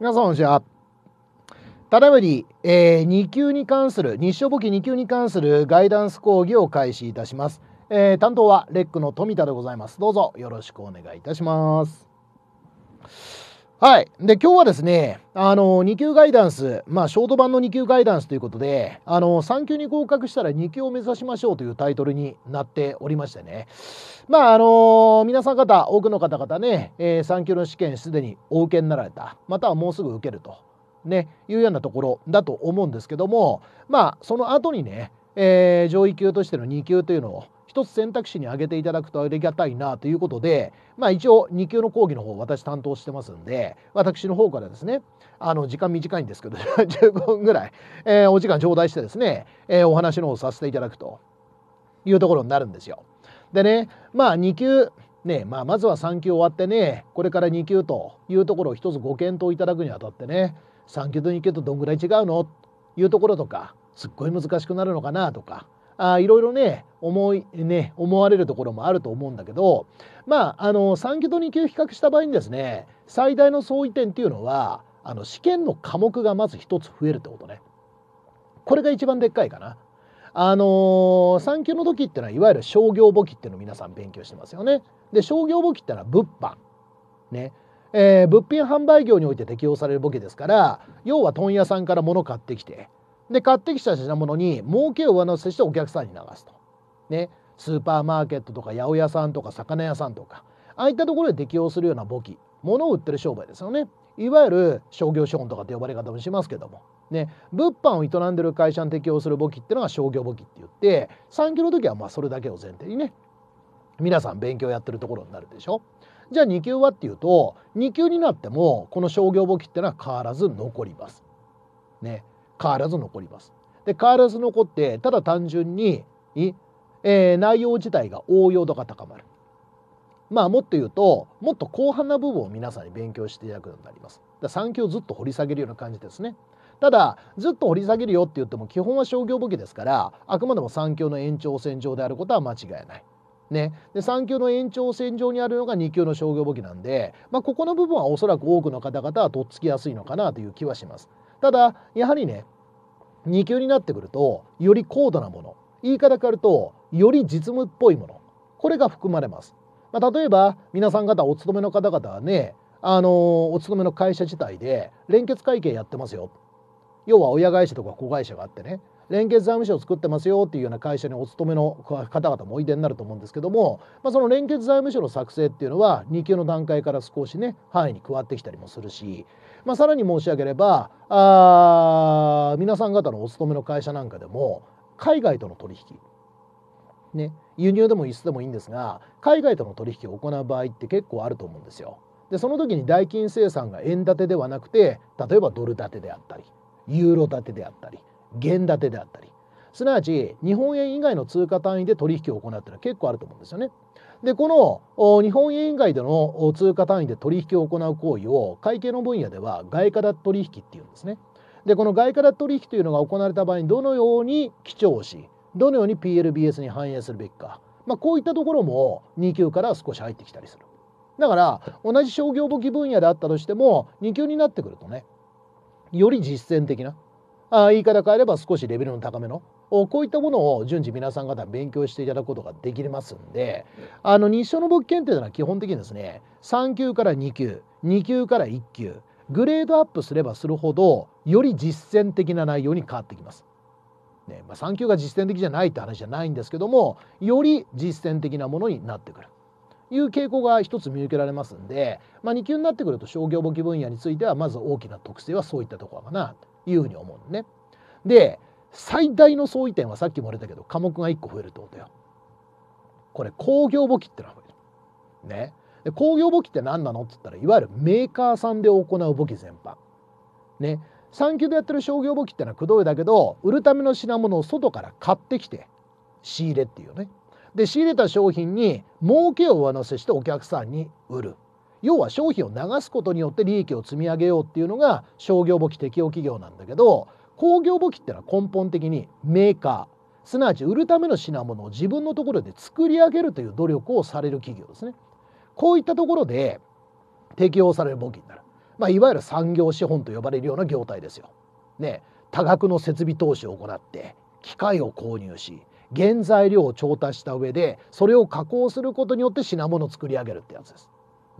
皆さん、こんにちは。ただより、えー、2級に関する、日照簿記2級に関するガイダンス講義を開始いたします。えー、担当はレックの富田でございます。どうぞよろしくお願いいたします。はい。で、今日はですね、あの、2級ガイダンス、まあ、ショート版の2級ガイダンスということで、あの、3級に合格したら2級を目指しましょうというタイトルになっておりましてね。まあ、あの、皆さん方、多くの方々ね、えー、3級の試験すでにお受けになられた、またはもうすぐ受けると、ね、いうようなところだと思うんですけども、まあ、その後にね、えー、上位級としての2級というのを、一つ選択肢に挙げていただくとありがたいなということで、まあ、一応2級の講義の方私担当してますんで私の方からですねあの時間短いんですけど1 5 分ぐらい、えー、お時間頂戴してですね、えー、お話の方をさせていただくというところになるんですよ。でねまあ2級ねまあ、まずは3級終わってねこれから2級というところを一つご検討いただくにあたってね3級と2級とどんぐらい違うのというところとかすっごい難しくなるのかなとかあいろいろね思いね思われるところもあると思うんだけどまああの3級と2級比較した場合にですね最大の相違点っていうのはあの試験の科目がまず1つ増えるってことねこれが一番でっかいかな。あのー、3級の時ってのはいわゆる商業簿記っていうのを皆さん勉強してますよね。で商業簿記ってのは物販ねえー、物品販売業において適用される簿記ですから要は問屋さんから物買ってきてで買ってきた品物に儲けを上乗せしてお客さんに流すと。ね、スーパーマーケットとか八百屋さんとか魚屋さんとかああいったところで適用するような簿記物を売ってる商売ですよね。いわゆる商業資本とかって呼ばれ方もしますけども、ね、物販を営んでる会社に適用する簿記っていうのが商業簿記って言って3級の時はまあそれだけを前提にね皆さん勉強やってるところになるでしょ。じゃあ2級はっていうと2級になってもこの商業簿記っていうのは変わらず残ります。ね。変わらず残ります。で変わらず残ってただ単純に、えー、内容自体が応用度が高まる。まあもっと言うともっと広範な部分を皆さんに勉強していただくようになります。だ3級をずっと掘り下げるような感じですね。ただずっと掘り下げるよって言っても基本は商業武器ですからあくまでも3強の延長線上であることは間違いない。ね、で3級の延長線上にあるのが2級の商業簿記なんで、まあ、ここの部分はおそらく多くの方々はとっつきやすいのかなという気はします。ただやはりね2級になってくるとより高度なもの言い方変えるとより実務っぽいものこれが含まれます、まあ、例えば皆さん方お勤めの方々はねあのお勤めの会社自体で連結会計やってますよ要は親会社とか子会社があってね連結財務省を作ってますよっていうような会社にお勤めの方々もおいでになると思うんですけども、まあ、その連結財務省の作成っていうのは2級の段階から少しね範囲に加わってきたりもするし、まあ、さらに申し上げればあ皆さん方のお勤めの会社なんかでも海外との取引ね輸入でも輸出でもいいんですが海外との取引を行う場合って結構あると思うんですよ。でその時に代金生産が円建てではなくて例えばドル建てであったりユーロ建てであったり元建てであったりすなわち日本円以外の通貨単位で取引を行うっていうのは結構あると思うんですよね。でこの日本円以外での通貨単位で取引を行う行為を会計の分野では外貨建取引っていうんですね。でこの外貨建取引というのが行われた場合にどのように基調しどのように PLBS に反映するべきか、まあ、こういったところも2級から少し入ってきたりする。だから同じ商業簿記分野であったとしても2級になってくるとねより実践的なあ言い方変えれば少しレベルの高めのこういったものを順次皆さん方勉強していただくことができますんであの日照の物件っていうのは基本的にですね3級から2級2級から1級グレードアップすればするほどより実践的な内容に変わってきます。ねまあ、3級が実践的じゃないって話じゃないんですけどもより実践的なものになってくる。いう傾向が一つ見受けられますんで、まあ、2級になってくると商業簿記分野についてはまず大きな特性はそういったところかなというふうに思うんね。で最大の相違点はさっきも言ったけど科目が1個増えるってことよ。これ工業簿記ってのは増える。ね。で工業簿記って何なのって言ったらいわゆるメーカーさんで行う簿記全般。ね。産級でやってる商業簿記ってのはくどいだけど売るための品物を外から買ってきて仕入れっていうねで仕入れた商品に儲けを上乗せしてお客さんに売る要は商品を流すことによって利益を積み上げようっていうのが商業簿記適用企業なんだけど工業簿記ってのは根本的にメーカーすなわち売るための品物を自分のところで作り上げるという努力をされる企業ですね。こういったところで適用される簿記になる、まあ、いわゆる産業資本と呼ばれるような業態ですよ。ね、多額の設備投資を行って機械を購入し原材料を調達した上でそれを加工することによって品物を作り上げるってやつです。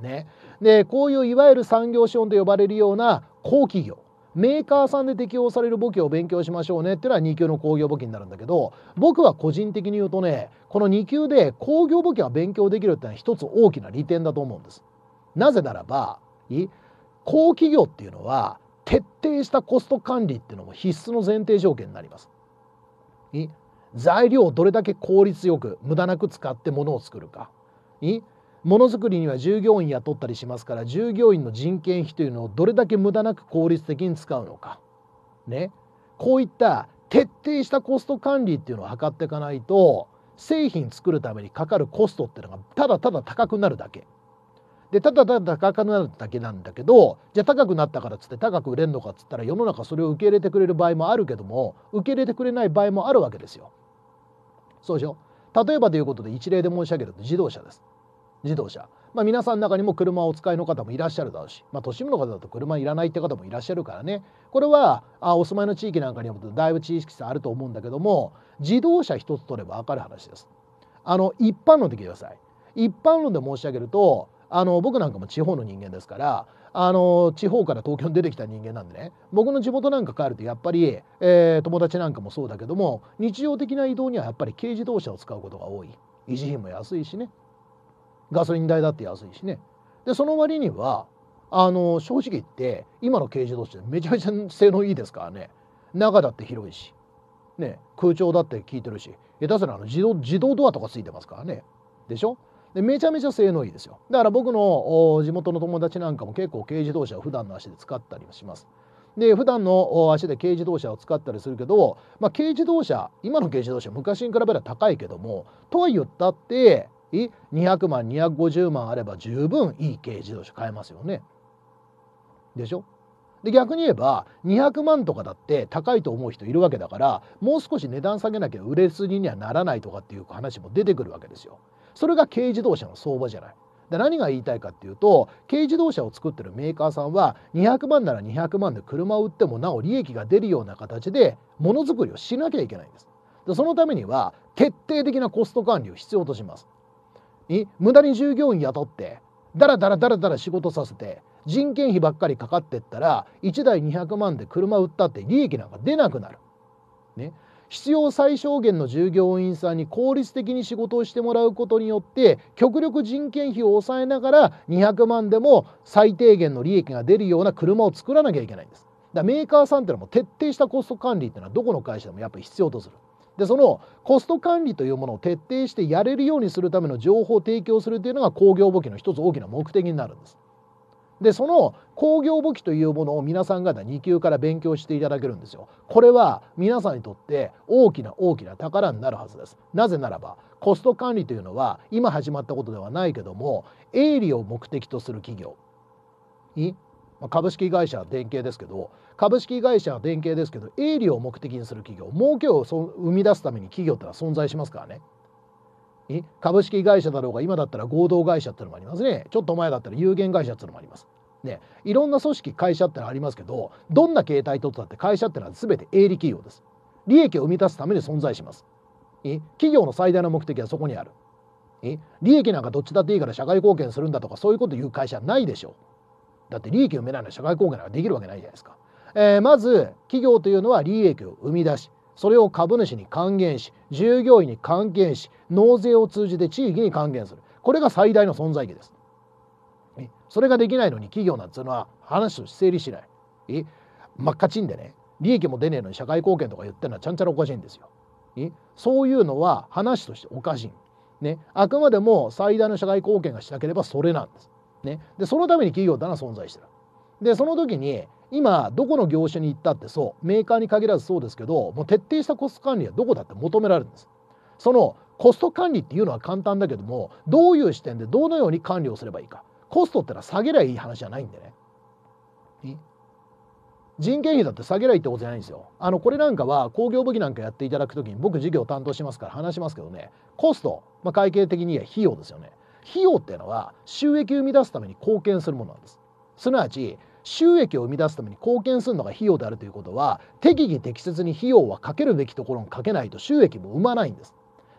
ね、でこういういわゆる産業資本と呼ばれるような高企業メーカーさんで適用される簿記を勉強しましょうねっていうのは2級の工業簿記になるんだけど僕は個人的に言うとねこの2級で工業簿記は勉強できるっていうのは一つ大きな利点だと思うんです。なぜならば高企業っていうのは徹底したコスト管理っていうのも必須の前提条件になります。材料をどれだけ効率よく無駄なく使ってものを作るかいものづくりには従業員雇ったりしますから従業員の人件費というのをどれだけ無駄なく効率的に使うのか、ね、こういった徹底したコスト管理っていうのを図っていかないと製品作るためにかかるコストっていうのがただただ高くなるだけでただただ高くなるだけなんだけどじゃあ高くなったからっつって高く売れんのかっつったら世の中それを受け入れてくれる場合もあるけども受け入れてくれない場合もあるわけですよ。そうでしょ例えばということで一例で申し上げると自動車です。自動車、まあ、皆さんの中にも車をお使いの方もいらっしゃるだろうし、まあ、都市部の方だと車いらないって方もいらっしゃるからねこれはあお住まいの地域なんかによるとだいぶ知識差あると思うんだけども自動車一つ取れば分かる話です。あの一般論で聞いてください。一般論で申し上げるとあの僕なんかも地方の人間ですからあの地方から東京に出てきた人間なんでね僕の地元なんか帰るとやっぱり、えー、友達なんかもそうだけども日常的な移動にはやっぱり軽自動車を使うことが多い維持費も安いしねガソリン代だって安いしねでその割にはあの正直言って今の軽自動車めちゃめちゃ性能いいですからね中だって広いし、ね、空調だって効いてるし下手すらあの自動自動ドアとかついてますからねでしょでめちゃめちゃ性能いいですよだから僕の地元の友達なんかも結構軽自動車を普段の足で使ったりしますで普段の足で軽自動車を使ったりするけど、まあ、軽自動車今の軽自動車昔に比べれば高いけどもとは言ったって200万250万あれば十分いい軽自動車買えますよねでしょで逆に言えば200万とかだって高いと思う人いるわけだからもう少し値段下げなきゃ売れすぎにはならないとかっていう話も出てくるわけですよ。それが軽自動車の相場じゃない。で何が言いたいかっていうと軽自動車を作ってるメーカーさんは200万なら200万で車を売ってもなお利益が出るような形でものづくりをしなきゃいけないんです。でそのためには徹底的なコスト管理を必要とします。に無駄に従業員雇ってダラダラダラダラ仕事させて人件費ばっかりかかってったら1台200万で車売ったって利益なんか出なくなる。ね、必要最小限の従業員さんに効率的に仕事をしてもらうことによって極力人件費を抑えながら200万でも最低限の利益が出るような車を作らなきゃいけないんです。だメーカーさんっていうのはもう徹底したコスト管理っていうのはどこの会社でもやっぱり必要とする。でそのコスト管理というものを徹底してやれるようにするための情報を提供するというのが工業簿記の一つ大きな目的になるんです。でその工業簿記というものを皆さん方2級から勉強していただけるんですよ。これは皆さんにとって大きな大きな宝になるはずです。なぜならばコスト管理というのは今始まったことではないけども営利を目的とする企業に株式会社は典型ですけど株式会社は典型ですけど営利を目的にする企業儲けを生み出すために企業ってのは存在しますからね。株式会社だろうが今だったら合同会社ってのもありますねちょっと前だったら有限会社ってのもありますね、いろんな組織会社ってのありますけどどんな形態とったって会社ってのは全て営利企業です利益を生み出すために存在します企業の最大の目的はそこにある利益なんかどっちだっていいから社会貢献するんだとかそういうこと言う会社ないでしょうだって利益を埋めないの社会貢献なんかできるわけないじゃないですか、えー、まず企業というのは利益を生み出しそれを株主に還元し従業員に還元し納税を通じて地域に還元するこれが最大の存在意義ですそれができないのに企業なんていうのは話を整理しないえ真っ赤ちんでね利益も出ねえのに社会貢献とか言ってるのはちゃんちゃらおかしいんですよえそういうのは話としておかしいね、あくまでも最大の社会貢献がしなければそれなんです。ね、でそのために企業だな存在してる。でその時に今どこの業種に行ったってそうメーカーに限らずそうですけどもう徹底したコスト管理はどこだって求められるんです。そのコスト管理っていうのは簡単だけどもどういう視点でどのように管理をすればいいかコストってのは下げりゃいい話じゃないんでね。人件費だって下げりゃいいってことじゃないんですよ。あのこれなんかは工業武器なんかやっていただく時に僕事業担当しますから話しますけどねコスト、まあ、会計的に言え費用ですよね。費用っていうのは収益を生み出すために貢献するものなんです。すなわち収益を生み出すために貢献するのが費用であるということは適宜適切に費用はかけるべきところにかけないと収益も生まないんです。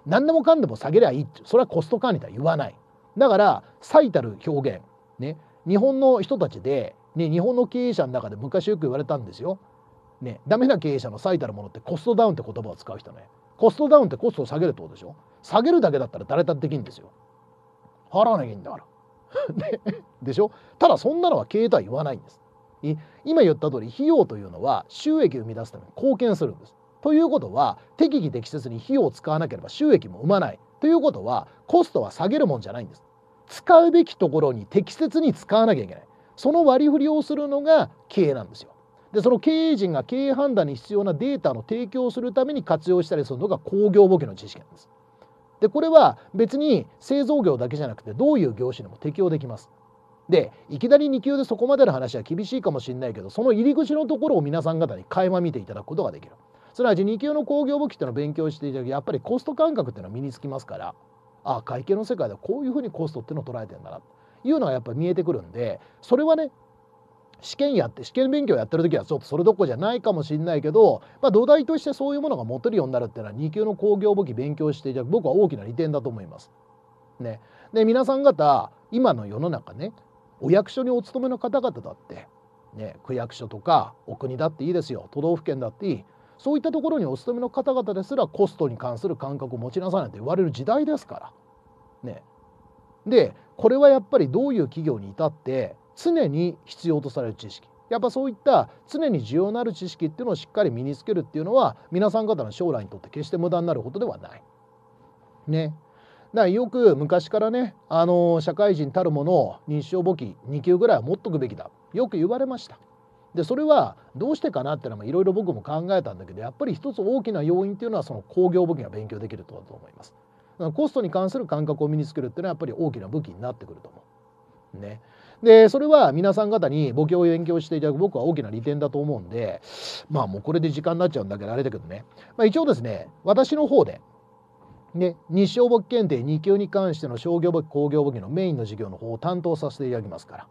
何でもかんでも下げりゃいいってそれはコスト管理とは言わない。だから最たる表現ね日本の人たちで、ね、日本の経営者の中で昔よく言われたんですよ。ね、ダメな経営者の最たるものってコストダウンって言葉を使う人ねコストダウンってコストを下げるってことでしょ下げるだけだったら誰だってできるんですよ払わなきゃいいんだから でしょただそんなのは経営とは言わないんです今言った通り費用というのは収益を生み出すために貢献するんですということは適宜適切に費用を使わなければ収益も生まないということはコストは下げるもんじゃないんです使うべきところに適切に使わなきゃいけないその割り振りをするのが経営なんですよでその経営陣が経営判断に必要なデータの提供をするために活用したりするのが工業簿記の知識なんですでこれは別に製造業だけじゃなくてどういう業種にも適用できますでいきなり2級でそこまでの話は厳しいかもしれないけどその入り口のところを皆さん方に垣間見ていただくことができるすなわち2級の工業武器っていうのを勉強していただきやっぱりコスト感覚っていうのは身につきますからああ会計の世界ではこういうふうにコストっていうのを捉えてんだなというのがやっぱり見えてくるんでそれはね試験やって試験勉強やってる時はちょっとそれどころじゃないかもしれないけど、まあ、土台としてそういうものが持てるようになるっていうのは2級の工業武器勉強していただく僕は大きな利点だと思います。ね、で皆さん方今の世の中ねお役所にお勤めの方々だって、ね、区役所とかお国だっていいですよ都道府県だっていいそういったところにお勤めの方々ですらコストに関する感覚を持ちなさないと言われる時代ですから。ね、でこれはやっぱりどういう企業に至って常に必要とされる知識やっぱそういった常に需要のある知識っていうのをしっかり身につけるっていうのは皆さん方の将来にとって決して無駄になることではない。ね。だからよく昔からねあの社会人たるものを認証簿記2級ぐらいは持っとくべきだよく言われました。でそれはどうしてかなっていうのもいろいろ僕も考えたんだけどやっぱり一つ大きな要因っていうのはその工業武器が勉強できるとだと思います。コストに関する感覚を身につけるっていうのはやっぱり大きな武器になってくると思う。ね。でそれは皆さん方に簿記を勉強していただく僕は大きな利点だと思うんでまあもうこれで時間になっちゃうんだけどあれだけどね、まあ、一応ですね私の方でね、日照簿記検定2級に関しての商業簿記工業簿記のメインの授業の方を担当させていただきますから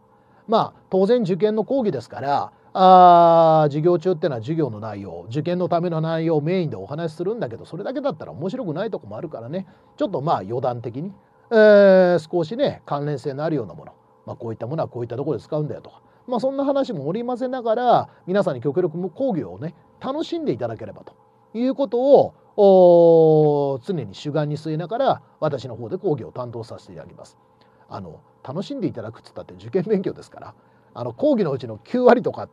まあ当然受験の講義ですからあ授業中っていうのは授業の内容受験のための内容をメインでお話しするんだけどそれだけだったら面白くないとこもあるからねちょっとまあ余談的に、えー、少しね関連性のあるようなもの、まあ、こういったものはこういったところで使うんだよとか、まあ、そんな話も織り交ぜながら皆さんに極力講義をね楽しんでいただければということを常に主眼に据えながら私の方で講義を担当させていただきます。あの楽しんでいただくっつったって受験勉強ですからあの講義のうちの9割とか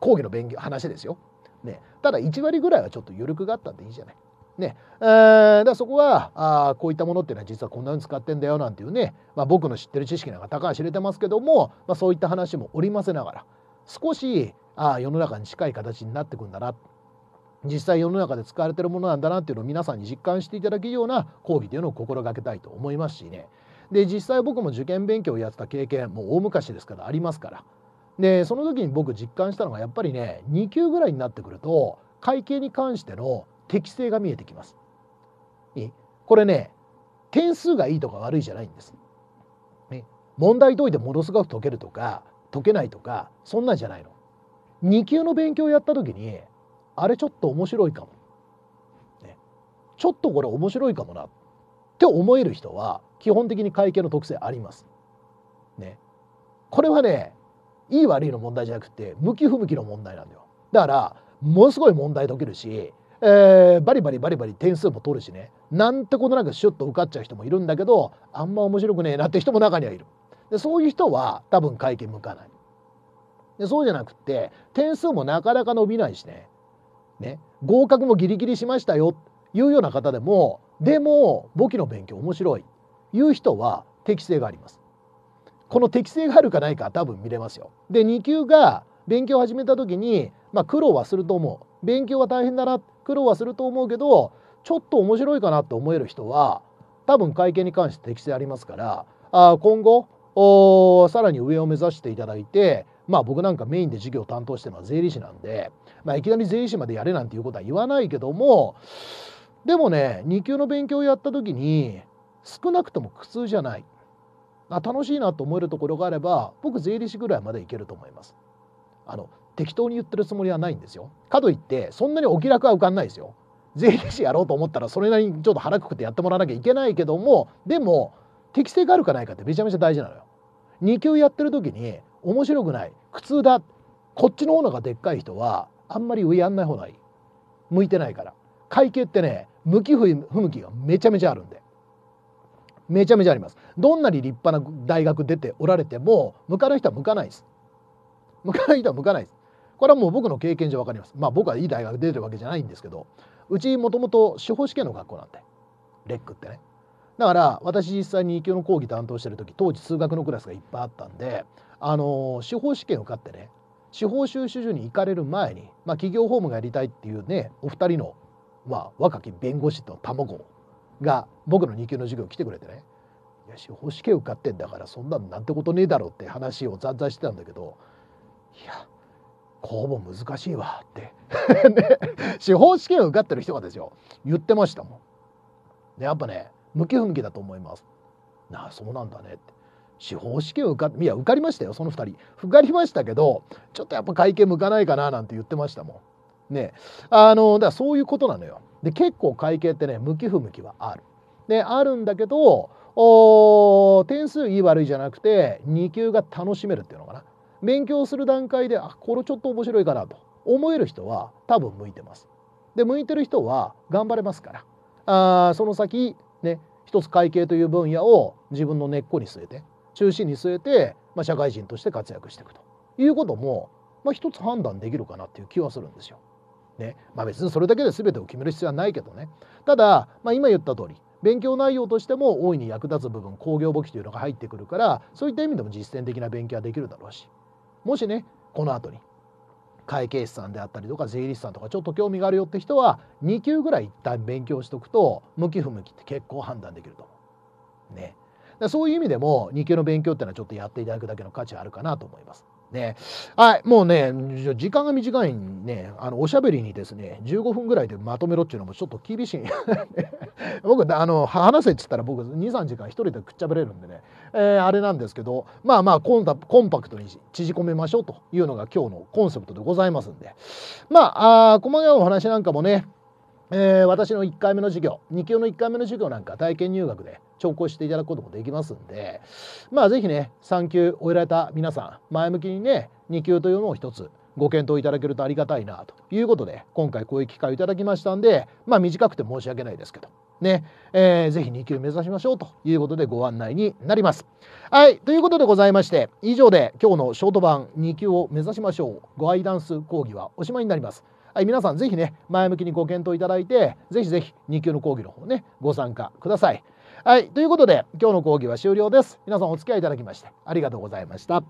講義の勉強話ですよ、ね、ただ1割ぐらいはちょっと余力があったんでいいじゃない。ねえー、だそこはあこういったものっていうのは実はこんなに使ってんだよなんていうね、まあ、僕の知ってる知識なんか高い知れてますけども、まあ、そういった話も織り交ぜながら少しあ世の中に近い形になってくんだな実際世の中で使われてるものなんだなっていうのを皆さんに実感していただけるような講義というのを心がけたいと思いますしねで実際僕も受験勉強をやってた経験もう大昔ですからありますからでその時に僕実感したのがやっぱりね2級ぐらいになってくると会計に関しての適性が見えてきます。これね点数がいいとか悪いじゃないんです。ね、問題解いてものすごく解けるとか解けないとかそんなんじゃないの。2級の勉強をやった時にあれちょっと面白いかも、ね、ちょっとこれ面白いかもなって思える人は基本的に会計の特性あります。ね、これはねいい悪いの問題じゃなくて向き不向きの問題なんだよだからものすごい問題解けるし、えー、バリバリバリバリ点数も取るしねなんてことなくシュッと受かっちゃう人もいるんだけどあんま面白くねえなって人も中にはいるでそういう人は多分会見向かないでそうじゃなくって点数もなかなか伸びないしねね合格もギリギリしましたよいうような方でもでも簿記の勉強面白いいう人は適性がありますこの適性があるかないか多分見れますよ。で2級が勉強を始めた時に、まあ、苦労はすると思う勉強は大変だな苦労はすると思うけどちょっと面白いかなって思える人は多分会計に関して適性ありますからあ今後おさらに上を目指していただいてまあ僕なんかメインで授業を担当してるのは税理士なんで、まあ、いきなり税理士までやれなんていうことは言わないけどもでもね2級の勉強をやった時に少なくとも苦痛じゃない。あ楽しいなと思えるところがあれば僕税理士ぐらいまでいけると思います。あの適当に言ってるつもりはないんですよ。かといってそんなにお気楽は浮かんないですよ。税理士やろうと思ったらそれなりにちょっと腹くくってやってもらわなきゃいけないけどもでも適性があるかないかってめちゃめちゃ大事なのよ。2級やってる時に面白くない苦痛だこっちの方がでっかい人はあんまり上やんない方がいい向いてないから会計ってね向き不向きがめちゃめちゃあるんでめちゃめちゃありますどんなに立派な大学出ておられても向かない人は向かないです向かない人は向かないですこれはもう僕の経験上分かりますまあ僕はいい大学出てるわけじゃないんですけどうちもともと司法試験の学校なんでレックってねだから私実際に2級の講義担当してる時当時数学のクラスがいっぱいあったんであの司法試験受かってね司法修習所に行かれる前に、まあ、企業法務がやりたいっていうねお二人の、まあ、若き弁護士と卵が僕の2級の授業来てくれてね「いや司法試験受かってんだからそんなのなんてことねえだろ」って話をざんざんしてたんだけどいや公募難しいわって ね、司法試験受かってる人がですよ言ってましたもん。でやっぱね向き不向きだと思います。なあそうなんだねって。司法試験受かいや受かりましたよその2人受かりましたけどちょっとやっぱ会見向かないかななんて言ってましたもんねあのだからそういうことなのよで結構会計ってね向き不向きはある。であるんだけどお点数いい悪いじゃなくて2級が楽しめるっていうのかな勉強する段階であこれちょっと面白いかなと思える人は多分向いてます。で向いてる人は頑張れますからあその先ね一つ会計という分野を自分の根っこに据えて中心に据えて、まあ、社会人として活躍していくということも、まあ、一つ判断できるかなっていう気はするんですよ。ねまあ、別にそれだけで全てを決める必要はないけどねただ、まあ、今言った通り勉強内容としても大いに役立つ部分工業簿記というのが入ってくるからそういった意味でも実践的な勉強はできるだろうしもしねこの後に会計士さんであったりとか税理士さんとかちょっと興味があるよって人は2級ぐらい一旦勉強しておくと向き不向きって結構判断できると思う。ね、そういう意味でも2級の勉強っていうのはちょっとやっていただくだけの価値あるかなと思います。ね。はい、もうね、時間が短いんね、あのおしゃべりにですね、15分ぐらいでまとめろっていうのもちょっと厳しい。僕、あの、話せっつったら僕、2、3時間一人でくっちゃべれるんでね、えー、あれなんですけど、まあまあコンタ、コンパクトに縮こめましょうというのが今日のコンセプトでございますんで、まあ、あ細かいお話なんかもね、えー、私の1回目の授業2級の1回目の授業なんか体験入学で聴講していただくこともできますんでまあ是非ね3級終えられた皆さん前向きにね2級というのを一つご検討いただけるとありがたいなということで今回こういう機会をいただきましたんでまあ短くて申し訳ないですけどね、えー、非2級目指しましょうということでご案内になります。はい、ということでございまして、以上で今日のショート版2級を目指しましょう。ごアイダンス講義はおしまいになります。はい、皆さんぜひね前向きにご検討いただいてぜひぜひ2級の講義の方ねご参加ください。はいということで今日の講義は終了です。皆さんお付き合いいただきましてありがとうございました。